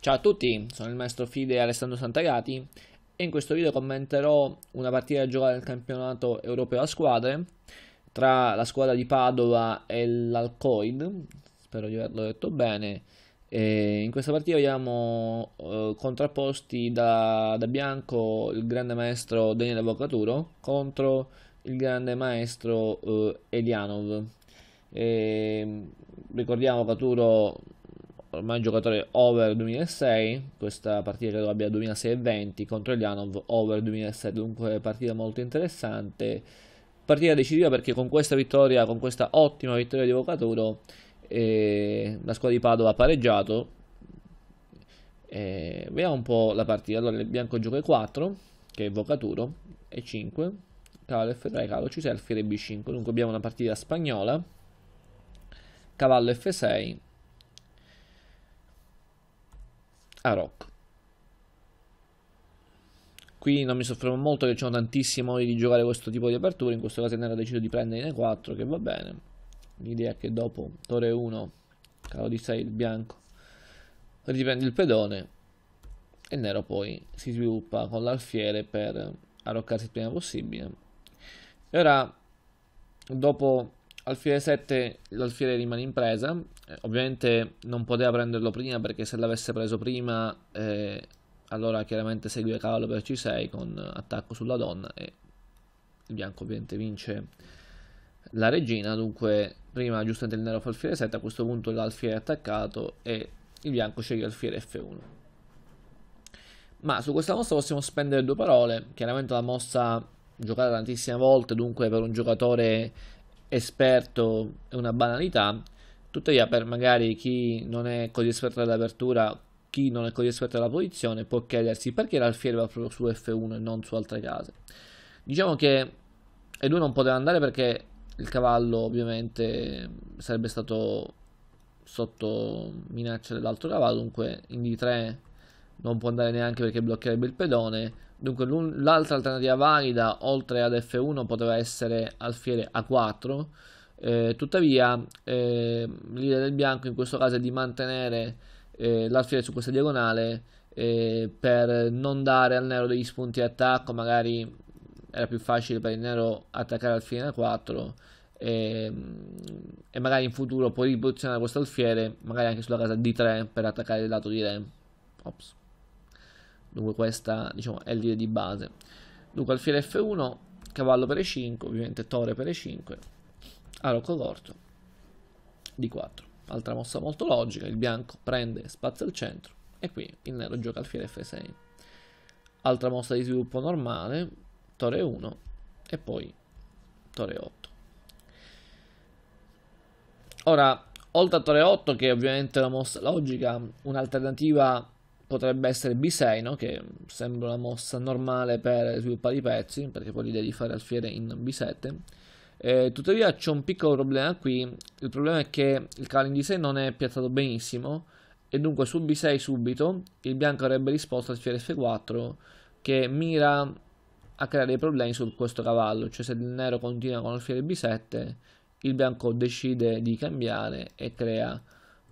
Ciao a tutti, sono il maestro Fide Alessandro Santagati e in questo video commenterò una partita giocata nel campionato europeo a squadre tra la squadra di Padova e l'Alcoid, spero di averlo detto bene. E in questa partita abbiamo eh, contrapposti da, da, bianco il grande maestro Daniele Avvocaturo contro il grande maestro eh, Elianov. E, mm, ricordiamo Caturo ormai giocatore over 2006, questa partita credo abbia 2006-20 contro gli Anov over 2006, dunque partita molto interessante, partita decisiva perché con questa vittoria, con questa ottima vittoria di Vocaturo, eh, la squadra di Padova ha pareggiato, eh, vediamo un po' la partita, allora il bianco gioca 4, che è Vocaturo, e 5, cavallo F3, cavallo C6, alfiere B5, dunque abbiamo una partita spagnola, cavallo F6, a rock. Qui non mi soffermo molto che ci sono tantissimi modi di giocare questo tipo di aperture, in questo caso Nera deciso di prendere in E4 che va bene. L'idea è che dopo Torre 1, caro di 6 il bianco, riprende il pedone e il nero poi si sviluppa con l'alfiere per arroccarsi il prima possibile. E ora, dopo alfiere 7, l'alfiere rimane in presa, eh, ovviamente non poteva prenderlo prima perché se l'avesse preso prima eh, allora chiaramente segue cavallo per c6 con attacco sulla donna e il bianco ovviamente vince la regina, dunque prima giustamente il nero fa alfiere 7, a questo punto l'alfiere è attaccato e il bianco sceglie alfiere f1. Ma su questa mossa possiamo spendere due parole, chiaramente la mossa giocata tantissime volte, dunque per un giocatore esperto è una banalità, Tuttavia, per magari chi non è così esperto dell'apertura, chi non è così esperto della posizione, può chiedersi perché l'alfiere va proprio su F1 e non su altre case. Diciamo che E2 non poteva andare perché il cavallo ovviamente sarebbe stato sotto minaccia dell'altro cavallo, dunque in D3 non può andare neanche perché bloccherebbe il pedone. Dunque l'altra alternativa valida, oltre ad F1, poteva essere alfiere A4, eh, tuttavia, eh, l'idea del bianco in questo caso è di mantenere eh, l'alfiere su questa diagonale eh, per non dare al nero degli spunti di attacco. Magari era più facile per il nero attaccare alfiere da 4 e, magari in futuro puoi riposizionare questo alfiere magari anche sulla casa D3 per attaccare il lato di Re. Ops. Dunque questa diciamo, è l'idea di base. Dunque alfiere F1, cavallo per E5, ovviamente torre per E5 a Rocco Corto d 4. Altra mossa molto logica, il bianco prende spazio al centro e qui il nero gioca alfiere F6. Altra mossa di sviluppo normale, torre 1 e poi torre 8. Ora, oltre a torre 8, che è ovviamente è una mossa logica, un'alternativa potrebbe essere B6, no? che sembra una mossa normale per sviluppare i pezzi, perché poi l'idea di fare alfiere in B7 eh, tuttavia c'è un piccolo problema qui, il problema è che il cavallo in D6 non è piazzato benissimo e dunque su B6 subito il bianco avrebbe risposto al fiore F4 che mira a creare dei problemi su questo cavallo, cioè se il nero continua con il fiore B7 il bianco decide di cambiare e crea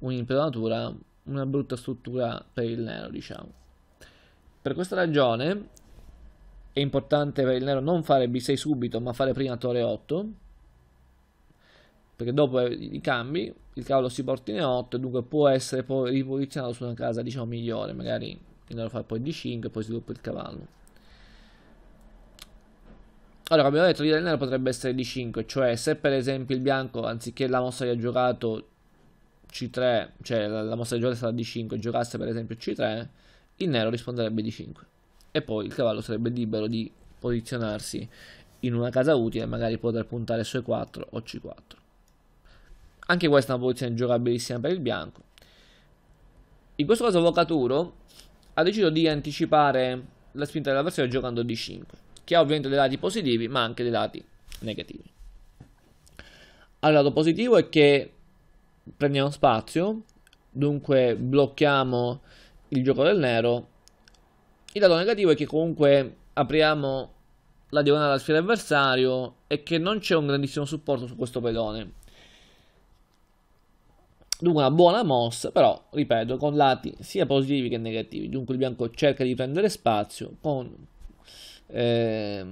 un'impedonatura, una brutta struttura per il nero diciamo. Per questa ragione è importante per il nero non fare B6 subito, ma fare prima torre 8. Perché dopo eh, i cambi il cavallo si porta in 8, dunque può essere poi riposizionato su una casa diciamo migliore, magari il nero fa poi D5 e poi sviluppa il cavallo. Allora, abbiamo detto l'idea del nero potrebbe essere D5, cioè se per esempio il bianco, anziché la mossa che ha giocato C3, cioè la, la mossa che ha giocato sarà D5, giocasse per esempio C3, il nero risponderebbe D5 e poi il cavallo sarebbe libero di posizionarsi in una casa utile, magari poter puntare su E4 o C4. Anche questa è una posizione giocabilissima per il bianco. In questo caso Vocaturo ha deciso di anticipare la spinta dell'avversario giocando D5, che ha ovviamente dei lati positivi ma anche dei lati negativi. Al lato positivo è che prendiamo spazio, dunque blocchiamo il gioco del nero il dato negativo è che comunque apriamo la diagonale alla sfera avversario e che non c'è un grandissimo supporto su questo pedone. Dunque una buona mossa, però, ripeto, con lati sia positivi che negativi. Dunque il bianco cerca di prendere spazio. Con, eh,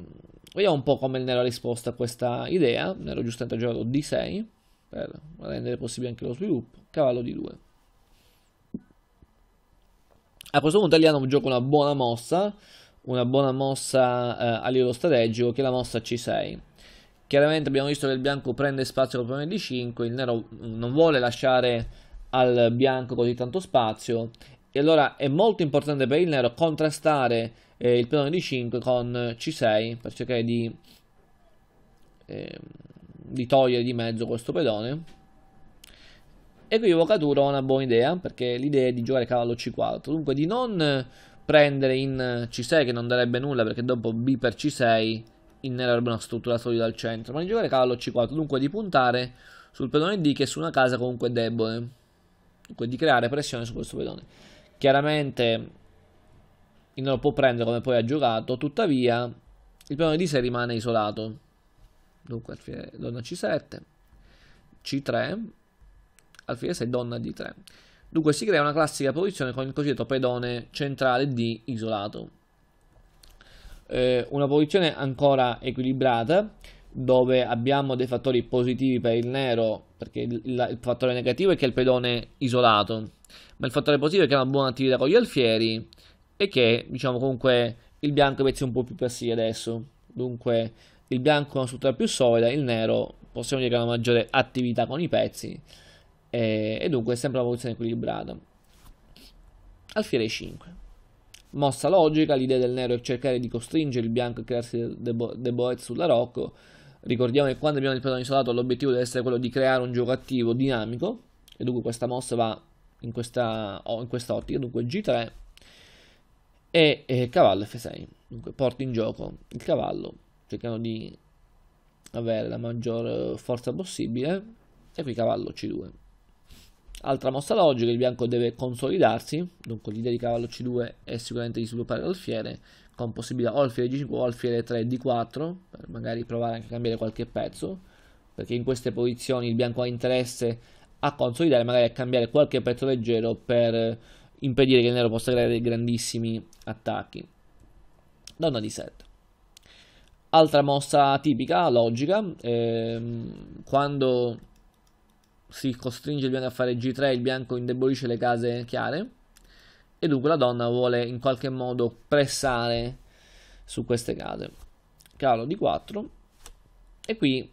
vediamo un po' come il nero ha risposto a questa idea. Il nero giustamente ha giocato D6 per rendere possibile anche lo sviluppo. Cavallo d 2 a questo punto Aliano gioca una buona mossa, una buona mossa eh, a livello strategico che è la mossa C6. Chiaramente abbiamo visto che il bianco prende spazio col primo D5, il nero non vuole lasciare al bianco così tanto spazio e allora è molto importante per il nero contrastare eh, il pedone D5 con C6 per cercare di, eh, di togliere di mezzo questo pedone Equivocatura è una buona idea, perché l'idea è di giocare cavallo c4, dunque di non prendere in c6 che non darebbe nulla, perché dopo b per c6 in nero avrebbe una struttura solida al centro, ma di giocare cavallo c4, dunque di puntare sul pedone d che è su una casa comunque debole, dunque di creare pressione su questo pedone. Chiaramente il nero può prendere come poi ha giocato, tuttavia il pedone d se rimane isolato, dunque donna c7, c3, al sei donna D3. Dunque si crea una classica posizione con il cosiddetto pedone centrale D isolato. Eh, una posizione ancora equilibrata dove abbiamo dei fattori positivi per il nero perché il, il, il fattore negativo è che è il pedone isolato ma il fattore positivo è che ha una buona attività con gli alfieri e che diciamo comunque il bianco è un po' più passivi adesso dunque il bianco è una struttura più solida il nero possiamo dire che ha una maggiore attività con i pezzi e, e dunque è sempre una posizione equilibrata. Alfiere 5. Mossa logica, l'idea del nero è cercare di costringere il bianco a crearsi dei bo- sulla rocco. Ricordiamo che quando abbiamo il pedone isolato l'obiettivo deve essere quello di creare un gioco attivo dinamico e dunque questa mossa va in questa, oh, in questa ottica, dunque G3 e, e cavallo F6. Dunque porti in gioco il cavallo, cercando di avere la maggior eh, forza possibile e qui cavallo C2. Altra mossa logica, il bianco deve consolidarsi, dunque l'idea di cavallo C2 è sicuramente di sviluppare l'alfiere, con possibilità o alfiere G5 o alfiere 3 D4, per magari provare anche a cambiare qualche pezzo, perché in queste posizioni il bianco ha interesse a consolidare, magari a cambiare qualche pezzo leggero per eh, impedire che il nero possa creare dei grandissimi attacchi. Donna di 7 Altra mossa tipica, logica, ehm, quando si costringe il bianco a fare G3, il bianco indebolisce le case chiare e dunque la donna vuole in qualche modo pressare su queste case. Calo d 4 e qui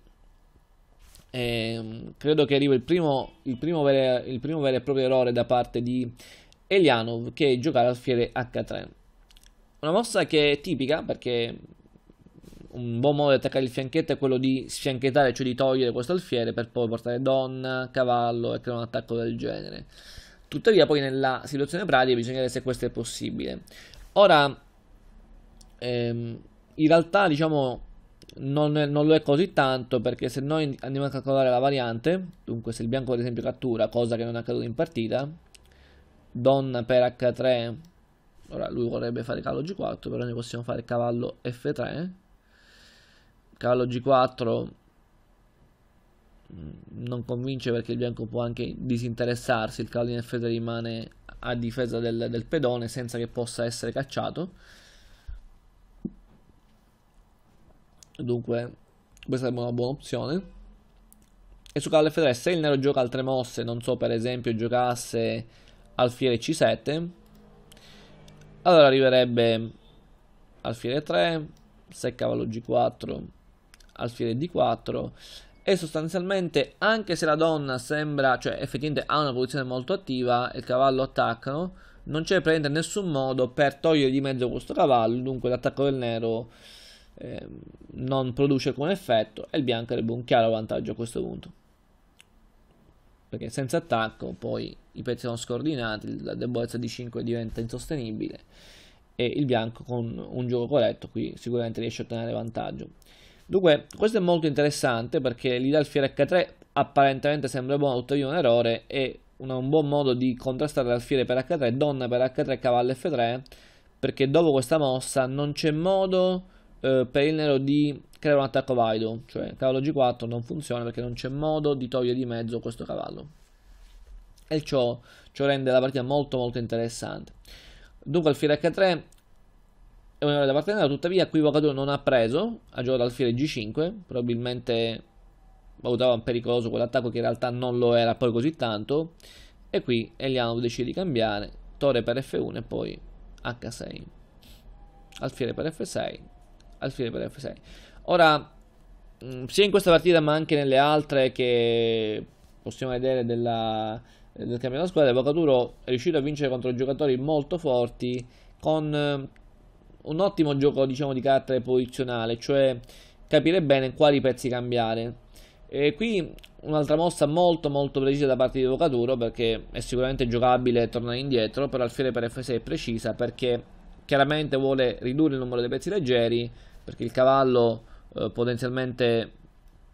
eh, credo che arrivi il primo, il, primo vero, il primo vero e proprio errore da parte di Elianov che è giocare al fiere H3. Una mossa che è tipica perché un buon modo di attaccare il fianchetto è quello di sfianchettare, cioè di togliere questo alfiere per poi portare donna, cavallo e creare un attacco del genere. Tuttavia poi nella situazione pratica bisogna vedere se questo è possibile. Ora, ehm, in realtà diciamo non, è, non, lo è così tanto perché se noi andiamo a calcolare la variante, dunque se il bianco ad esempio cattura, cosa che non è accaduta in partita, donna per h3, ora lui vorrebbe fare cavallo g4, però noi possiamo fare cavallo f3, Cavallo G4 mm, non convince perché il bianco può anche disinteressarsi, il cavallo in F3 rimane a difesa del, del pedone senza che possa essere cacciato. Dunque questa sarebbe una buona opzione. E su cavallo F3 se il nero gioca altre mosse, non so per esempio giocasse alfiere C7, allora arriverebbe alfiere 3, se cavallo G4 alfiere d4 e sostanzialmente anche se la donna sembra, cioè effettivamente ha una posizione molto attiva e il cavallo attaccano, non c'è praticamente nessun modo per togliere di mezzo questo cavallo, dunque l'attacco del nero eh, non produce alcun effetto e il bianco avrebbe un chiaro vantaggio a questo punto. Perché senza attacco poi i pezzi sono scordinati, la debolezza di 5 diventa insostenibile e il bianco con un gioco corretto qui sicuramente riesce a ottenere vantaggio. Dunque, questo è molto interessante perché l'idea alfiere H3 apparentemente sembra buono, tuttavia un errore e un buon modo di contrastare l'alfiere per H3, donna per H3, cavallo F3, perché dopo questa mossa non c'è modo eh, per il nero di creare un attacco valido, cioè cavallo G4 non funziona perché non c'è modo di togliere di mezzo questo cavallo. E ciò, ciò rende la partita molto molto interessante. Dunque alfiere H3 è eh, un'errore da parte della tuttavia qui Vocador non ha preso, ha giocato alfiere G5, probabilmente valutava pericoloso quell'attacco che in realtà non lo era poi così tanto, e qui Elianov decide di cambiare, torre per F1 e poi H6, alfiere per F6, alfiere per F6. Ora, mm, sia in questa partita ma anche nelle altre che possiamo vedere della, del campionato squadra, Vocaduro è riuscito a vincere contro giocatori molto forti, con eh, un ottimo gioco diciamo di carattere posizionale, cioè capire bene quali pezzi cambiare. E qui un'altra mossa molto molto precisa da parte di Vocaturo perché è sicuramente giocabile tornare indietro, però alfiere per F6 è precisa perché chiaramente vuole ridurre il numero dei pezzi leggeri perché il cavallo eh, potenzialmente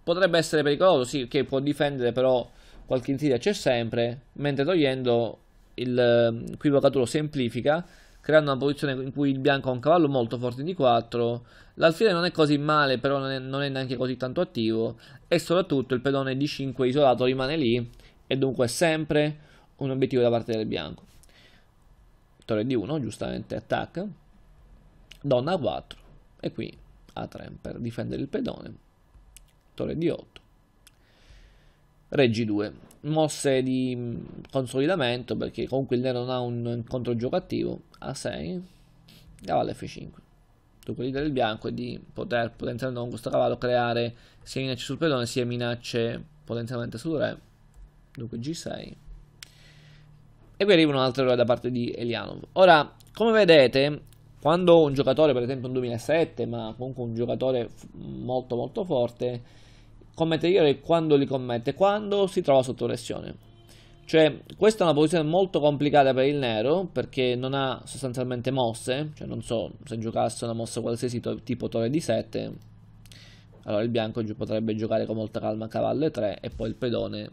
potrebbe essere pericoloso, sì, che può difendere però qualche insidia c'è sempre, mentre togliendo il eh, qui Vocaturo semplifica creando una posizione in cui il bianco ha un cavallo molto forte in D4. L'alfiere non è così male, però non è, non è, neanche così tanto attivo. E soprattutto il pedone D5 isolato rimane lì, e dunque è sempre un obiettivo da parte del bianco. Torre D1, giustamente, attacca. Donna A4, e qui A3 per difendere il pedone. Torre D8. Re G2 mosse di mm, consolidamento perché comunque il nero non ha un gioco attivo A6 cavallo F5 dunque l'idea del bianco è di poter potenzialmente con questo cavallo creare sia minacce sul pedone sia minacce potenzialmente sul re dunque G6 e poi arriva un altro errore da parte di Elianov ora come vedete quando un giocatore per esempio un 2007 ma comunque un giocatore molto molto forte commette gli errori quando li commette, quando si trova sotto pressione. Cioè, questa è una posizione molto complicata per il nero perché non ha sostanzialmente mosse, cioè non so se giocasse una mossa qualsiasi tipo torre di 7, allora il bianco potrebbe giocare con molta calma a cavallo 3 e poi il pedone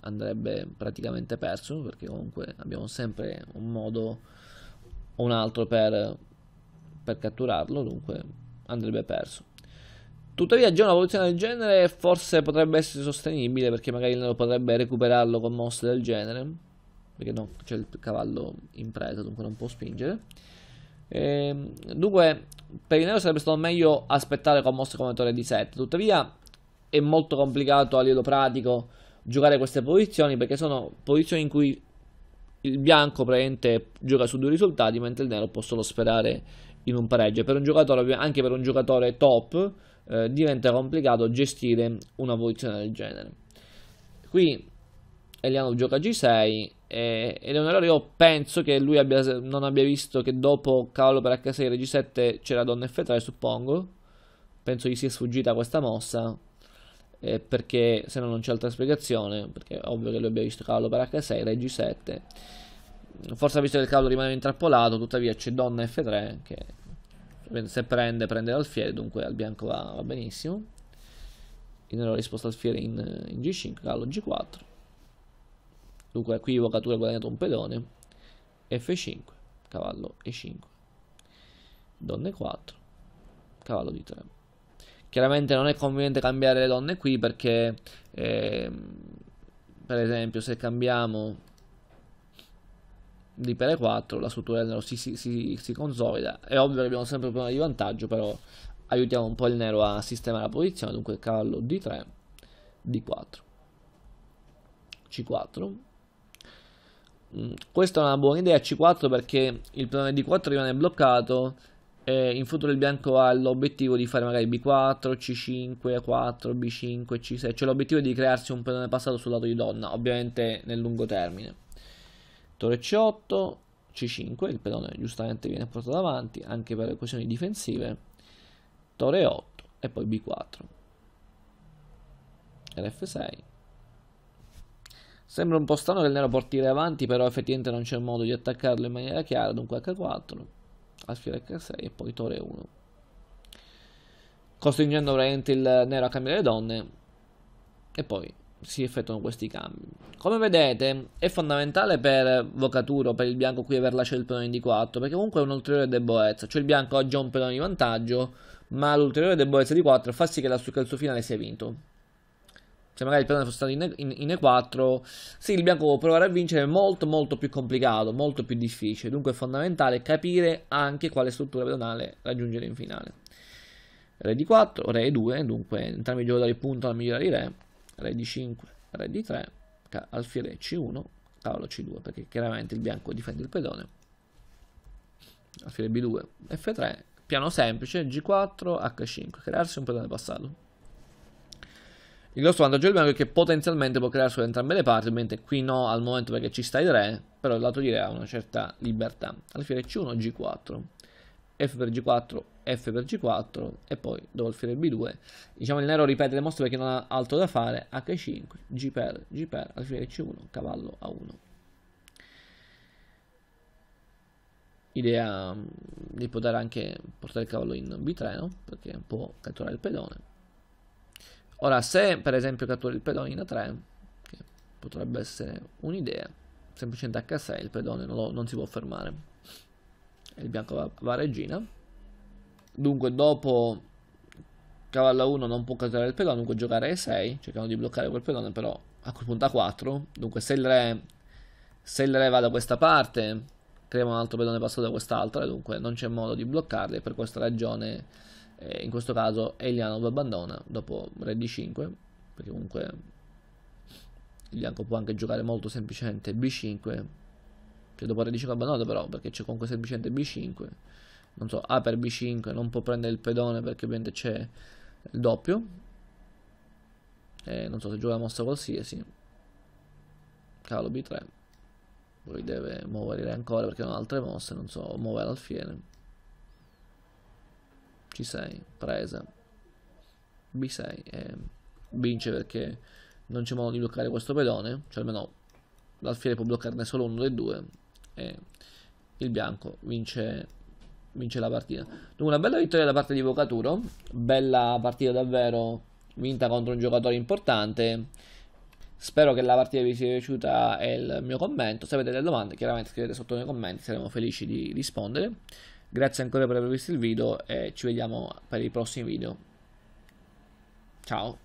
andrebbe praticamente perso perché comunque abbiamo sempre un modo o un altro per, per catturarlo, dunque andrebbe perso. Tuttavia già una valutazione del genere forse potrebbe essere sostenibile perché magari Nero potrebbe recuperarlo con mosse del genere. Perché no, c'è il cavallo in presa, dunque non può spingere. E, ehm, dunque, per il Nero sarebbe stato meglio aspettare con mosse come torre di 7. Tuttavia è molto complicato a livello pratico giocare queste posizioni perché sono posizioni in cui il bianco praticamente gioca su due risultati mentre il nero può solo sperare in un pareggio. Per un giocatore, anche per un giocatore top, eh, diventa complicato gestire una posizione del genere. Qui Eliano gioca G6 e, ed è un errore. Io penso che lui abbia, non abbia visto che dopo cavallo per H6 e G7 c'era donna F3, suppongo. Penso gli sia sfuggita questa mossa. Eh, perché se no non c'è altra spiegazione. Perché è ovvio che lui abbia visto cavallo per H6, Re G7 Forse ha visto che il cavallo rimane intrappolato, tuttavia c'è donna F3 che se prende, prende l'alfiere, dunque al bianco va, va benissimo. Il nero risposto alfiere in, in G5, cavallo G4. Dunque qui Vocatura ha guadagnato un pedone. F5, cavallo E5. Donne 4, cavallo D3. Chiaramente non è conveniente cambiare le donne qui perché, eh, per esempio, se cambiamo di Pele 4 la struttura del nero si, si, si, si, consolida. È ovvio che abbiamo sempre un problema di vantaggio, però aiutiamo un po' il nero a sistemare la posizione. Dunque cavallo D3, D4, C4. Questa è una buona idea C4 perché il piano D4 rimane bloccato e in futuro il bianco ha l'obiettivo di fare magari B4, C5, 4, B5, C6, cioè l'obiettivo è di crearsi un pedone passato sul lato di donna, ovviamente nel lungo termine. Torre C8, C5, il pedone giustamente viene portato avanti anche per le questioni difensive, Torre 8 e poi B4. Rf6. Sembra un po' strano che il nero portiere avanti, però effettivamente non c'è modo di attaccarlo in maniera chiara, dunque H4, alfiere H6 e poi Torre 1. Costringendo veramente il nero a cambiare donne e poi si effettuano questi cambi. Come vedete è fondamentale per Vocaturo, per il bianco qui aver lasciato il pedone di 4, perché comunque è un'ulteriore debolezza, cioè il bianco ha già un pedone di vantaggio, ma l'ulteriore debolezza di 4 fa sì che la calcio finale sia vinto. Se cioè, magari il pedone fosse stato in, e, in, in E4, sì, il bianco può provare a vincere, è molto molto più complicato, molto più difficile. Dunque è fondamentale capire anche quale struttura pedonale raggiungere in finale. Re di 4, Re 2, dunque entrambi i giocatori puntano a migliorare i Re re di 5, re di 3, alfiere c1, cavolo c2, perché chiaramente il bianco difende il pedone, alfiere b2, f3, piano semplice, g4, h5, crearsi un pedone passato. Il grosso vantaggio del bianco è che potenzialmente può crearsi su entrambe le parti, mentre qui no al momento perché ci sta il re, però il lato di re ha una certa libertà. Alfiere c1, g4 f per g4, f per g4 e poi dopo il filo b2. Diciamo il nero ripete le mostre perché non ha altro da fare, h5, g per, g per, alfiere c1, cavallo a1. Idea mm, di poter anche portare il cavallo in b3, no? Perché può catturare il pedone. Ora, se per esempio cattura il pedone in a3, che potrebbe essere un'idea, semplicemente h6 il pedone non, lo, non si può fermare il bianco va, va regina. Dunque dopo cavallo 1 non può cantare il pedone, dunque giocare E6, cercando di bloccare quel pedone, però a quel punto a 4. Dunque se il re, se il re va da questa parte, crea un altro pedone passato da quest'altra, dunque non c'è modo di bloccarli, per questa ragione eh, in questo caso Elianov abbandona dopo re D5, perché comunque il bianco può anche giocare molto semplicemente B5 cioè dopo R5 abbandonato però, perché c'è comunque semplicemente B5. Non so, A per B5 non può prendere il pedone perché ovviamente c'è il doppio. E non so se gioca la mossa qualsiasi. Calo B3. Poi deve muovere ancora perché non ha altre mosse, non so, muovere alfiere. C6, presa. B6 eh, vince perché non c'è modo di bloccare questo pedone, cioè almeno l'alfiere può bloccarne solo uno dei due, e il bianco vince, vince la partita. Dunque una bella vittoria da parte di Vocaturo, bella partita davvero, vinta contro un giocatore importante. Spero che la partita vi sia piaciuta e il mio commento. Se avete delle domande, chiaramente scrivete sotto nei commenti, saremo felici di rispondere. Grazie ancora per aver visto il video e ci vediamo per i prossimi video. Ciao!